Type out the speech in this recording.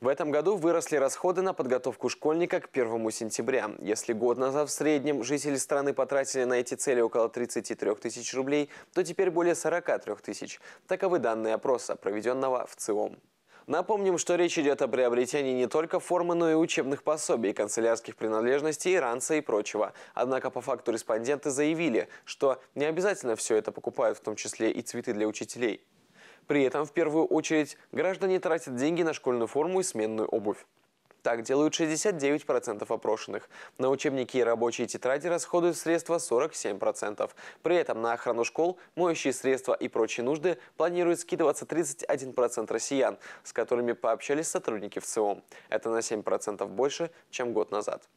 В этом году выросли расходы на подготовку школьника к 1 сентября. Если год назад в среднем жители страны потратили на эти цели около 33 тысяч рублей, то теперь более 43 тысяч. Таковы данные опроса, проведенного в ЦИОМ. Напомним, что речь идет о приобретении не только формы, но и учебных пособий, канцелярских принадлежностей, ранца и прочего. Однако по факту респонденты заявили, что не обязательно все это покупают, в том числе и цветы для учителей. При этом, в первую очередь, граждане тратят деньги на школьную форму и сменную обувь. Так делают 69% опрошенных. На учебники и рабочие тетради расходуют средства 47%. При этом на охрану школ, моющие средства и прочие нужды планирует скидываться 31% россиян, с которыми пообщались сотрудники в ЦИОМ. Это на 7% больше, чем год назад.